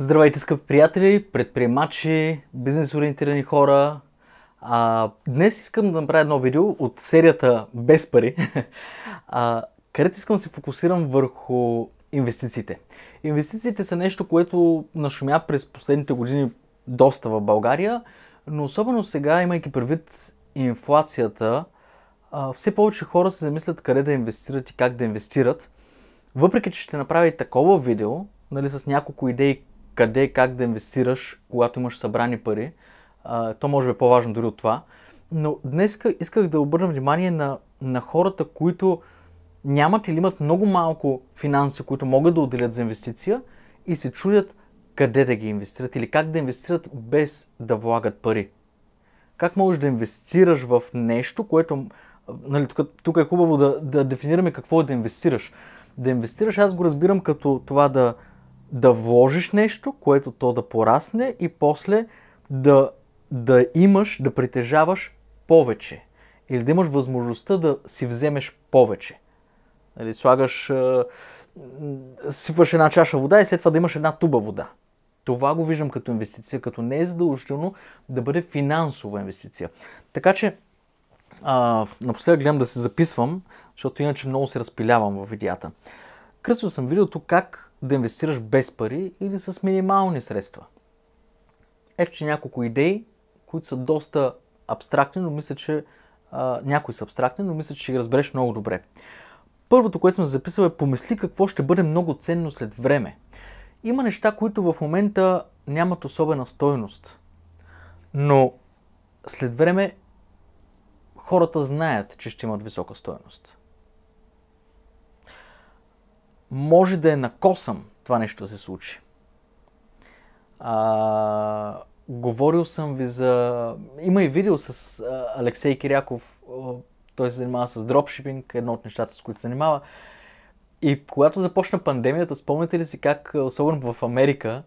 Здравейте, скъпи приятели, предприемачи, бизнес ориентирани хора. А, днес искам да направя едно видео от серията Без пари, а, където искам да се фокусирам върху инвестициите. Инвестициите са нещо, което нашумя през последните години доста в България, но особено сега, имайки предвид инфлацията, а, все повече хора се замислят къде да инвестират и как да инвестират. Въпреки, че ще направя и такова видео, нали, с няколко идеи къде и как да инвестираш, когато имаш събрани пари. А, то може би е по-важно дори от това. Но днес исках да обърна внимание на, на хората, които нямат или имат много малко финанси, които могат да отделят за инвестиция и се чудят къде да ги инвестират или как да инвестират без да влагат пари. Как можеш да инвестираш в нещо, което... Нали, тук, тук е хубаво да, да дефинираме какво е да инвестираш. Да инвестираш, аз го разбирам като това да, да вложиш нещо, което то да порасне и после да, да имаш, да притежаваш повече. Или да имаш възможността да си вземеш повече. Нали, слагаш, а, сипваш една чаша вода и след това да имаш една туба вода. Това го виждам като инвестиция, като не е задължително да бъде финансова инвестиция. Така че, а, напоследък гледам да се записвам, защото иначе много се разпилявам в видеята. Кръсил съм видеото как да инвестираш без пари или с минимални средства. Ето, че няколко идеи, които са доста абстрактни, но мисля, че а, някои са абстрактни, но мисля, че ще ги разбереш много добре. Първото, което съм записал е помисли какво ще бъде много ценно след време. Има неща, които в момента нямат особена стойност, но след време хората знаят, че ще имат висока стойност може да е накосъм това нещо да се случи. А, говорил съм ви за... Има и видео с а, Алексей Киряков. Той се занимава с дропшипинг, едно от нещата, с които се занимава. И когато започна пандемията, спомняте ли си как, особено в Америка,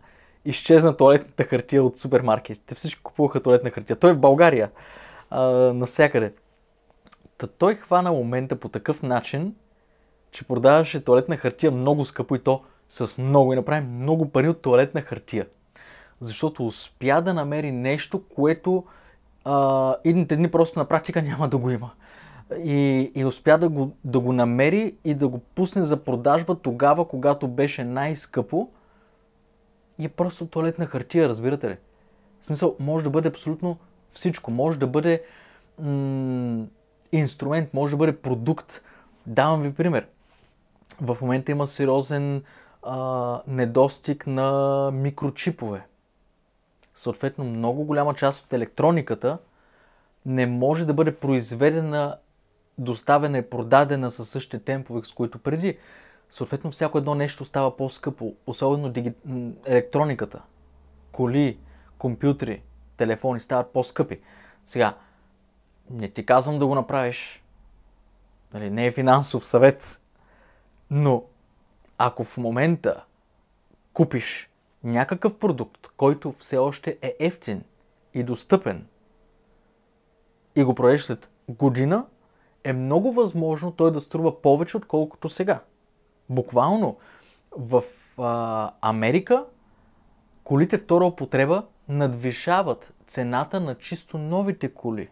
изчезна туалетната хартия от супермаркетите. Всички купуваха туалетна хартия. Той е в България. А, навсякъде. Та той хвана момента по такъв начин, че продаваше туалетна хартия много скъпо и то с много и направи много пари от туалетна хартия. Защото успя да намери нещо, което а, идните дни просто на практика няма да го има. И, и успя да го, да го намери и да го пусне за продажба тогава, когато беше най-скъпо. И е просто туалетна хартия, разбирате ли? В смисъл, може да бъде абсолютно всичко. Може да бъде м- инструмент, може да бъде продукт. Давам ви пример в момента има сериозен а, недостиг на микрочипове. Съответно, много голяма част от електрониката не може да бъде произведена, доставена и продадена със същите темпове, с които преди. Съответно, всяко едно нещо става по-скъпо, особено диги... електрониката. Коли, компютри, телефони стават по-скъпи. Сега, не ти казвам да го направиш. Нали, не е финансов съвет. Но ако в момента купиш някакъв продукт, който все още е ефтин и достъпен, и го продадеш след година, е много възможно той да струва повече, отколкото сега. Буквално в а, Америка колите втора употреба надвишават цената на чисто новите коли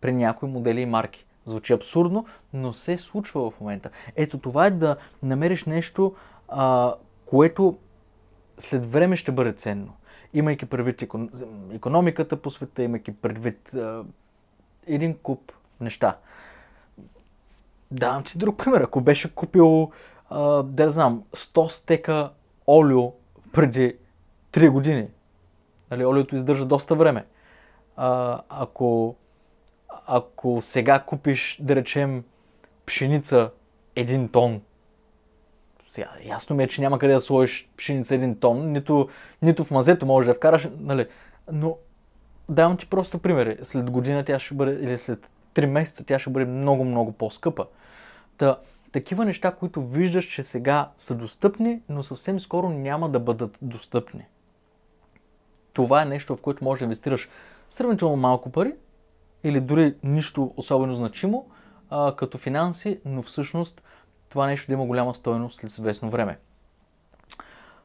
при някои модели и марки. Звучи абсурдно, но се случва в момента. Ето това е да намериш нещо, а, което след време ще бъде ценно. Имайки предвид економиката по света, имайки предвид а, един куп неща. Давам ти друг пример. Ако беше купил, а, да знам, 100 стека олио преди 3 години, нали, олиото издържа доста време. А, ако ако сега купиш, да речем, пшеница един тон, сега, ясно ми е, че няма къде да сложиш пшеница един тон, нито, нито в мазето можеш да вкараш, нали? Но давам ти просто примери. След година тя ще бъде, или след 3 месеца тя ще бъде много, много по-скъпа. Та, такива неща, които виждаш, че сега са достъпни, но съвсем скоро няма да бъдат достъпни. Това е нещо, в което можеш да инвестираш сравнително малко пари, или дори нищо особено значимо а, като финанси, но всъщност това нещо да има голяма стойност след известно време.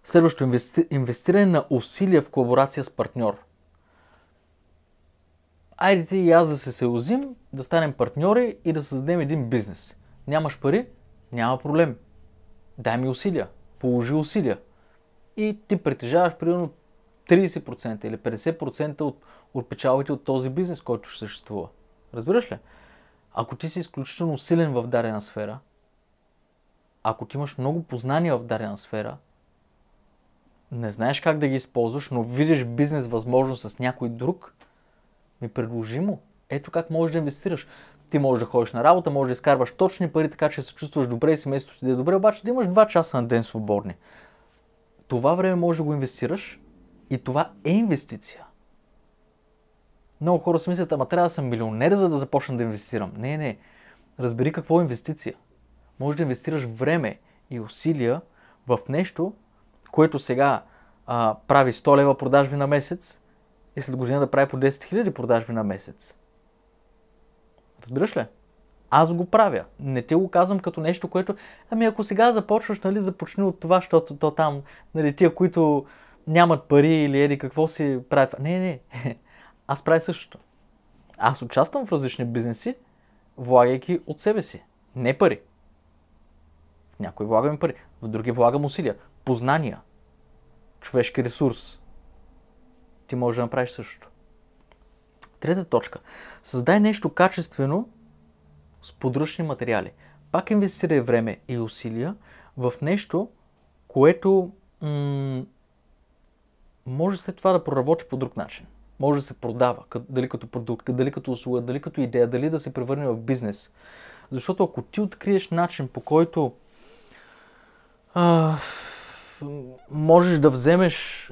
Следващо, инвести... инвестиране на усилия в колаборация с партньор. Айде ти и аз да се съюзим, да станем партньори и да създадем един бизнес. Нямаш пари? Няма проблем. Дай ми усилия. Положи усилия. И ти притежаваш примерно 30% или 50% от от печалбите от този бизнес, който ще съществува. Разбираш ли? Ако ти си изключително силен в дадена сфера, ако ти имаш много познания в дадена сфера, не знаеш как да ги използваш, но видиш бизнес възможност с някой друг, ми предложи му. Ето как можеш да инвестираш. Ти можеш да ходиш на работа, можеш да изкарваш точни пари, така че се чувстваш добре и семейството ти да е добре, обаче да имаш 2 часа на ден свободни. Това време може да го инвестираш и това е инвестиция. Много хора си мислят, ама трябва да съм милионер, за да започна да инвестирам. Не, не. Разбери какво е инвестиция. Може да инвестираш време и усилия в нещо, което сега а, прави 100 лева продажби на месец и след година да прави по 10 000 продажби на месец. Разбираш ли? Аз го правя. Не те го казвам като нещо, което... Ами ако сега започваш, нали, започни от това, защото то там, нали, тия, които нямат пари или еди какво си правят. Не, не. Аз правя същото. Аз участвам в различни бизнеси, влагайки от себе си. Не пари. В някои влагам пари, в други влагам усилия, познания, човешки ресурс. Ти можеш да направиш същото. Трета точка. Създай нещо качествено с подръчни материали. Пак инвестирай време и усилия в нещо, което м- може след това да проработи по друг начин може да се продава, дали като продукт, дали като услуга, дали като идея, дали да се превърне в бизнес. Защото ако ти откриеш начин по който а, можеш да вземеш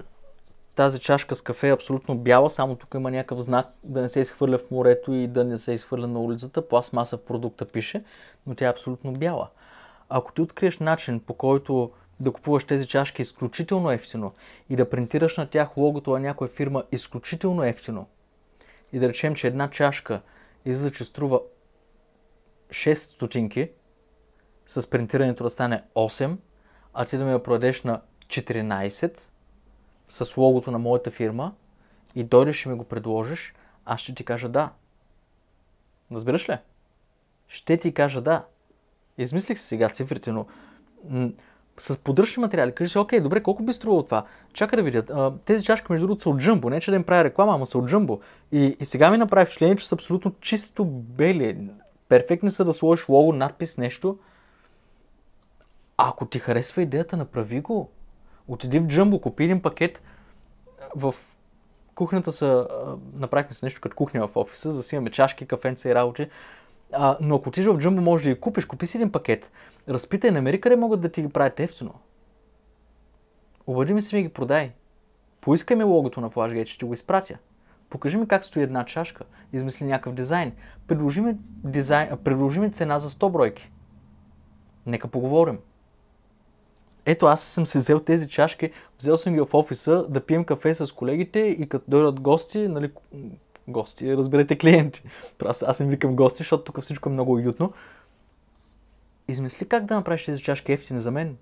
тази чашка с кафе абсолютно бяла, само тук има някакъв знак да не се изхвърля в морето и да не се изхвърля на улицата. Пластмаса в продукта пише, но тя е абсолютно бяла. Ако ти откриеш начин по който да купуваш тези чашки изключително ефтино и да принтираш на тях логото на някоя фирма изключително ефтино и да речем, че една чашка излиза, че струва 6 стотинки, с принтирането да стане 8, а ти да ми я продадеш на 14 с логото на моята фирма и дойдеш и ми го предложиш, аз ще ти кажа да. Разбираш ли? Ще ти кажа да. Измислих се сега цифрите, но с поддръжни материали. Кажи си, окей, добре, колко би струвало това? Чакай да видя. Тези чашки, между другото, са от джамбо, Не, че да им правя реклама, ама са от джамбо. И, и сега ми направи впечатление, че са абсолютно чисто бели. Перфектни са да сложиш лого, надпис, нещо. Ако ти харесва идеята, направи го. Отиди в джамбо, купи един пакет. В кухнята са, направихме с нещо като кухня в офиса, засимаме чашки, кафенца и работи. А, но ако отидеш в Джумбо, може да ги купиш. Купи си един пакет. Разпитай, намери къде могат да ти ги правят ефтино. Обади ми се ми ги продай. Поискай ми логото на че ще ти го изпратя. Покажи ми как стои една чашка. Измисли някакъв дизайн. Предложи ми, дизайн, предложи ми цена за 100 бройки. Нека поговорим. Ето аз съм си взел тези чашки, взел съм ги в офиса да пием кафе с колегите и като дойдат гости, нали, гости, разберете клиенти. Аз, аз им викам гости, защото тук всичко е много уютно. Измисли как да направиш тези чашки ефтини за мен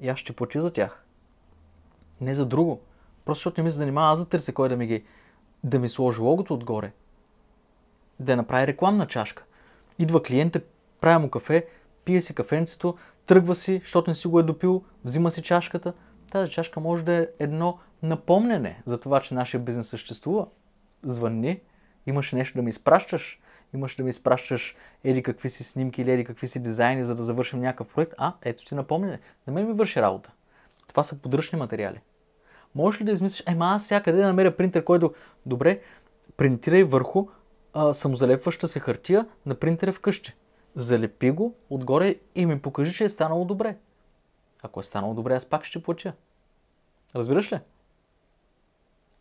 и аз ще платя за тях. Не за друго. Просто защото не ми се занимава, аз да търся кой да ми ги... Да ми сложи логото отгоре. Да направи рекламна чашка. Идва клиента, правя му кафе, пие си кафенцето, тръгва си, защото не си го е допил, взима си чашката. Тази чашка може да е едно напомнене за това, че нашия бизнес съществува звънни, имаш нещо да ми изпращаш, имаш да ми изпращаш еди какви си снимки или еди какви си дизайни, за да завършим някакъв проект. А, ето ти напомняне. На мен ми върши работа. Това са подръчни материали. Можеш ли да измислиш, ема аз сега къде да намеря принтер, който... Добре, принтирай върху а, самозалепваща се хартия на принтера вкъщи. Залепи го отгоре и ми покажи, че е станало добре. Ако е станало добре, аз пак ще платя. Разбираш ли?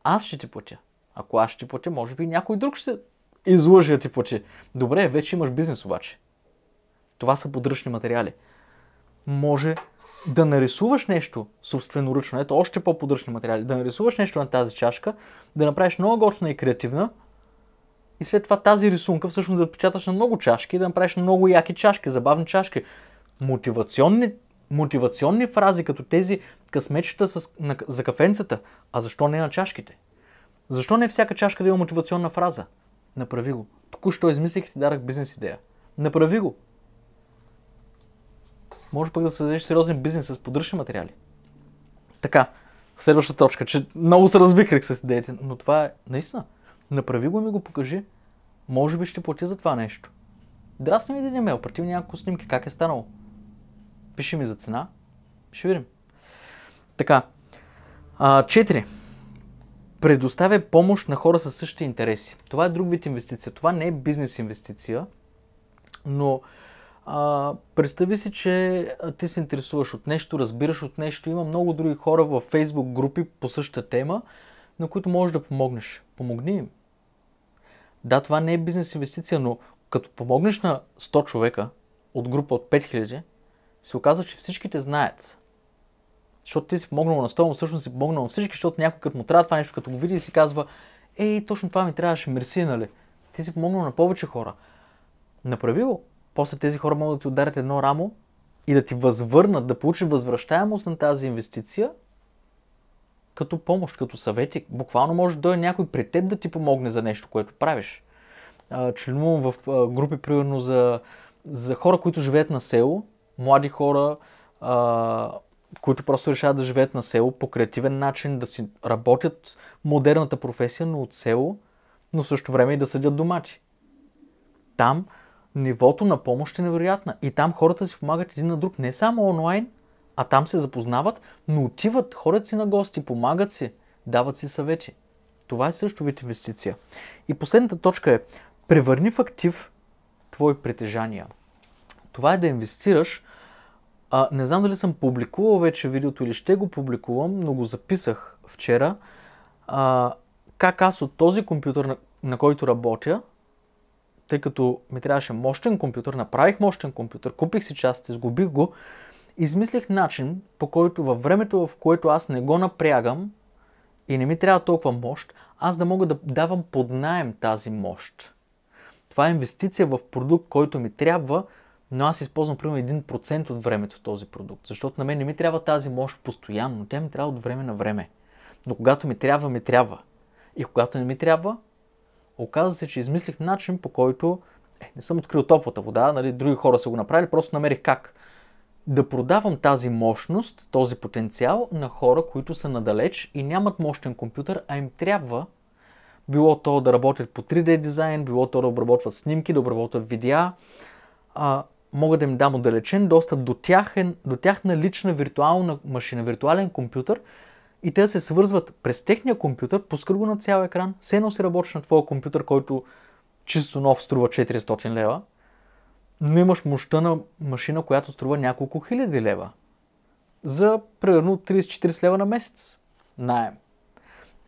Аз ще ти платя. Ако аз ще ти платя, може би някой друг ще се излъжи да ти плати. Добре, вече имаш бизнес обаче. Това са подръчни материали. Може да нарисуваш нещо собственоръчно, ето още по-подръчни материали, да нарисуваш нещо на тази чашка, да направиш много готина и креативна и след това тази рисунка всъщност да отпечаташ на много чашки и да направиш много яки чашки, забавни чашки. Мотивационни, мотивационни фрази, като тези късмечета с, на, за кафенцата, а защо не на чашките? Защо не всяка чашка да има мотивационна фраза? Направи го. Току-що измислих и ти дарах бизнес идея. Направи го. Може пък да създадеш сериозен бизнес с поддръжни материали. Така, следваща точка, че много се развихрих с идеите, но това е наистина. Направи го и ми го покажи. Може би ще платя за това нещо. Драсни ми един имейл, прати ми някакво снимки, как е станало. Пиши ми за цена. Ще видим. Така. А, предоставя помощ на хора със същите интереси. Това е друг вид инвестиция. Това не е бизнес инвестиция, но а, представи си, че ти се интересуваш от нещо, разбираш от нещо. Има много други хора във Facebook групи по същата тема, на които можеш да помогнеш. Помогни им. Да, това не е бизнес инвестиция, но като помогнеш на 100 човека от група от 5000, се оказва, че всичките знаят защото ти си помогнал на стола, всъщност си помогнал на всички, защото някой като му трябва това нещо, като го види и си казва, ей, точно това ми трябваше, мерси, нали? Ти си помогнал на повече хора. Направи го. После тези хора могат да ти ударят едно рамо и да ти възвърнат, да получиш възвръщаемост на тази инвестиция, като помощ, като съвети. Буквално може да дойде някой при теб да ти помогне за нещо, което правиш. Членувам в групи, примерно, за, за хора, които живеят на село, млади хора, които просто решават да живеят на село по креативен начин, да си работят модерната професия, но от село, но също време и да съдят домати. Там нивото на помощ е невероятно И там хората си помагат един на друг, не само онлайн, а там се запознават, но отиват, ходят си на гости, помагат си, дават си съвети. Това е също вид инвестиция. И последната точка е превърни в актив твои притежания. Това е да инвестираш а, не знам дали съм публикувал вече видеото или ще го публикувам, но го записах вчера. А, как аз от този компютър, на, на който работя, тъй като ми трябваше мощен компютър, направих мощен компютър, купих си частите, сгубих го, измислих начин, по който във времето, в което аз не го напрягам и не ми трябва толкова мощ, аз да мога да давам под найем тази мощ. Това е инвестиция в продукт, който ми трябва, но аз използвам примерно 1% от времето този продукт, защото на мен не ми трябва тази мощ постоянно, тя ми трябва от време на време. Но когато ми трябва, ми трябва. И когато не ми трябва, оказа се, че измислих начин по който е, не съм открил топлата вода, нали, други хора са го направили, просто намерих как да продавам тази мощност, този потенциал на хора, които са надалеч и нямат мощен компютър, а им трябва било то да работят по 3D дизайн, било то да обработват снимки, да обработват видеа, а, мога да им дам отдалечен достъп до, тяхен, до тяхна лична виртуална машина, виртуален компютър и те да се свързват през техния компютър, пускат го на цял екран, все едно си работиш на твоя компютър, който чисто нов струва 400 лева, но имаш мощта на машина, която струва няколко хиляди лева. За примерно 30-40 лева на месец. Найем.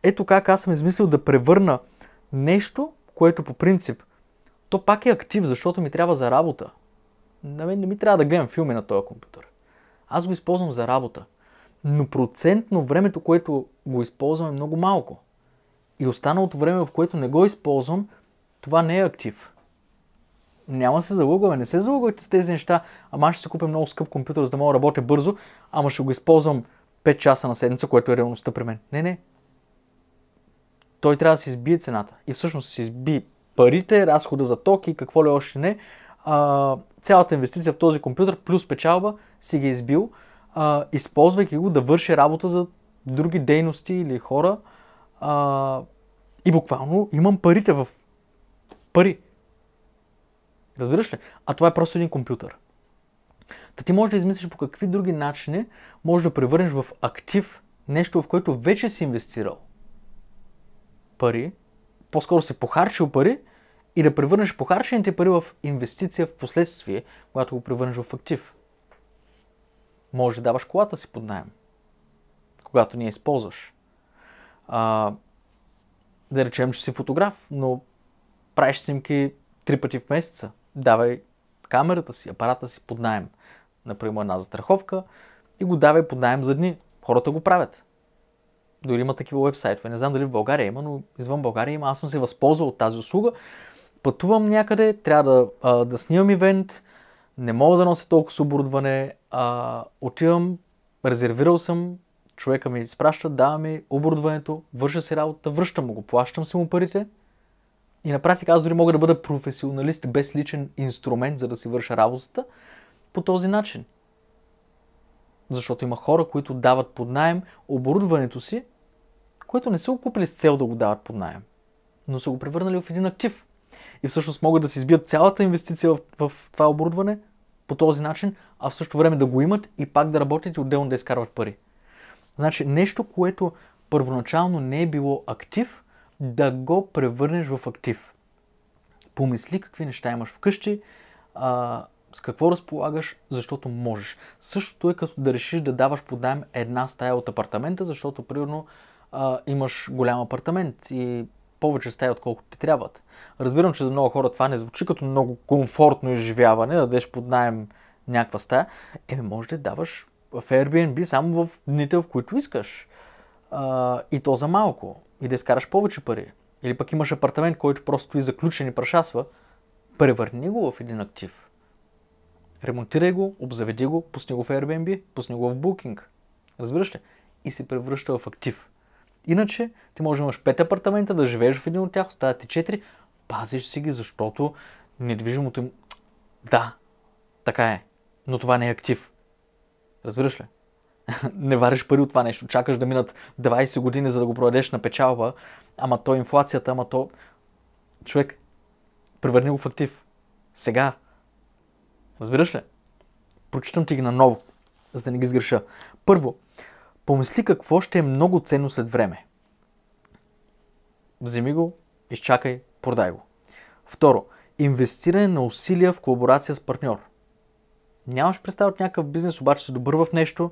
Ето как аз съм измислил да превърна нещо, което по принцип, то пак е актив, защото ми трябва за работа на мен не ми трябва да гледам филми на този компютър. Аз го използвам за работа. Но процентно времето, което го използвам е много малко. И останалото време, в което не го използвам, това не е актив. Няма се залъгваме, не се залъгвайте с тези неща. Ама ще се купя много скъп компютър, за да мога да работя бързо, ама ще го използвам 5 часа на седмица, което е реалността при мен. Не, не. Той трябва да си избие цената. И всъщност си изби парите, разхода за токи и какво ли още не, а, цялата инвестиция в този компютър плюс печалба си ги е избил, а, използвайки го да върши работа за други дейности или хора. А, и буквално имам парите в пари. Разбираш ли? А това е просто един компютър. Та ти можеш да измислиш по какви други начини можеш да превърнеш в актив нещо, в което вече си инвестирал пари, по-скоро си похарчил пари и да превърнеш похарчените пари в инвестиция в последствие, когато го превърнеш в актив. Може да даваш колата си под найем, когато не я използваш. А, да речем, че си фотограф, но правиш снимки три пъти в месеца. Давай камерата си, апарата си под найем. Например, една застраховка и го давай под найем за дни. Хората го правят. Дори има такива вебсайтове. Не знам дали в България има, но извън България има. Аз съм се възползвал от тази услуга, пътувам някъде, трябва да, а, да снимам ивент, не мога да нося толкова с оборудване, а, отивам, резервирал съм, човека ми изпраща, дава ми оборудването, върша си работа, връщам го, плащам си му парите и на практика аз дори мога да бъда професионалист без личен инструмент, за да си върша работата по този начин. Защото има хора, които дават под найем оборудването си, което не са го купили с цел да го дават под найем, но са го превърнали в един актив – и всъщност могат да си избият цялата инвестиция в, в това оборудване по този начин, а в същото време да го имат и пак да работят и отделно да изкарват пари. Значи нещо, което първоначално не е било актив, да го превърнеш в актив. Помисли какви неща имаш вкъщи, а, с какво разполагаш, защото можеш. Същото е като да решиш да даваш под една стая от апартамента, защото примерно а, имаш голям апартамент и повече стаи, отколкото ти трябват. Разбирам, че за много хора това не звучи като много комфортно изживяване, да дадеш под найем някаква стая. Еми, може да даваш в Airbnb само в дните, в които искаш. А, и то за малко. И да изкараш повече пари. Или пък имаш апартамент, който просто и заключен и прашасва. Превърни го в един актив. Ремонтирай го, обзаведи го, пусни го в Airbnb, пусни го в Booking. Разбираш ли? И се превръща в актив. Иначе ти може да имаш 5 апартамента, да живееш в един от тях, остават ти 4, пазиш си ги, защото недвижимото им... Да, така е, но това не е актив. Разбираш ли? не вариш пари от това нещо, чакаш да минат 20 години, за да го продадеш на печалба, ама то инфлацията, ама то... Човек, превърни го в актив. Сега. Разбираш ли? Прочитам ти ги наново, за да не ги сгреша. Първо, Помисли какво ще е много ценно след време. Вземи го, изчакай, продай го. Второ, инвестиране на усилия в колаборация с партньор. Нямаш представа от някакъв бизнес, обаче си добър в нещо,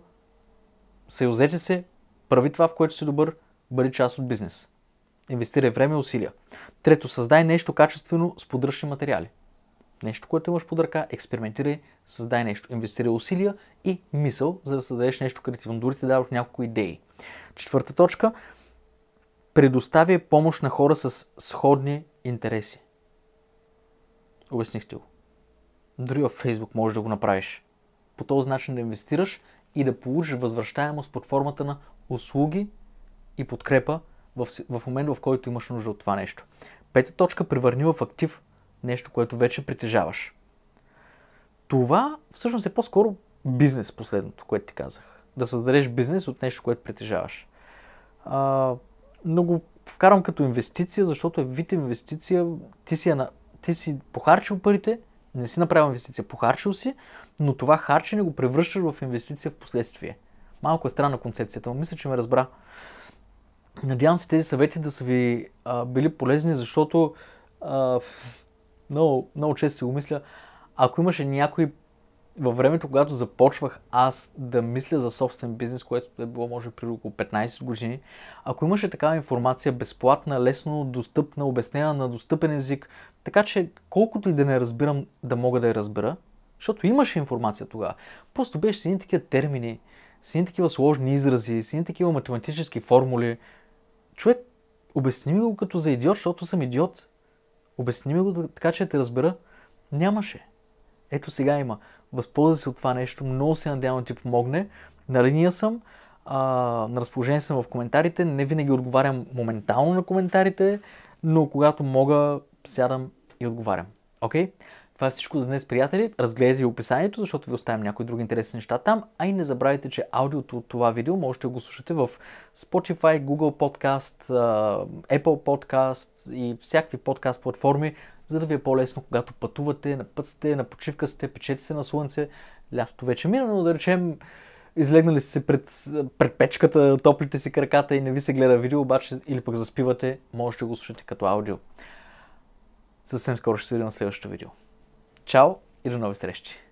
съюзете се, прави това, в което си добър, бъди част от бизнес. Инвестирай време и усилия. Трето, създай нещо качествено с поддръжни материали нещо, което имаш под ръка, експериментирай, създай нещо, инвестирай усилия и мисъл, за да създадеш нещо креативно. Дори ти даваш няколко идеи. Четвърта точка. Предоставяй помощ на хора с сходни интереси. Обясних ти го. Дори във Фейсбук можеш да го направиш. По този начин да инвестираш и да получиш възвръщаемост под формата на услуги и подкрепа в, в в който имаш нужда от това нещо. Пета точка превърни в актив нещо, което вече притежаваш. Това всъщност е по-скоро бизнес последното, което ти казах. Да създадеш бизнес от нещо, което притежаваш. А, но го вкарам като инвестиция, защото е вид инвестиция. Ти си, на... ти си похарчил парите, не си направил инвестиция, похарчил си, но това харчене го превръщаш в инвестиция в последствие. Малко е странна концепцията, но мисля, че ме разбра. Надявам се тези съвети да са ви а, били полезни, защото а, много, много често си го мисля, ако имаше някой във времето, когато започвах аз да мисля за собствен бизнес, което е било може при около 15 години, ако имаше такава информация, безплатна, лесно достъпна, обяснена на достъпен език, така че колкото и да не разбирам, да мога да я разбера, защото имаше информация тогава. Просто беше с едни такива термини, с едни такива сложни изрази, с едни такива математически формули. Човек, обясни ми го като за идиот, защото съм идиот Обясни ми го така, че те разбера. Нямаше. Ето сега има. Възползвай се от това нещо. Много се надявам да ти помогне. На линия съм. А, на разположение съм в коментарите. Не винаги отговарям моментално на коментарите, но когато мога, сядам и отговарям. Окей? Okay? Това е всичко за днес, приятели. Разгледайте описанието, защото ви оставям някои други интересни неща там. А и не забравяйте, че аудиото от това видео можете да го слушате в Spotify, Google Podcast, Apple Podcast и всякакви подкаст платформи, за да ви е по-лесно, когато пътувате, на път сте, на почивка сте, печете се на слънце. Лятото вече мина, но да речем, излегнали сте се пред, пред печката, топлите си краката и не ви се гледа видео, обаче или пък заспивате, можете да го слушате като аудио. Съвсем скоро ще се видим на следващото видео. Tchau e do novo estresse.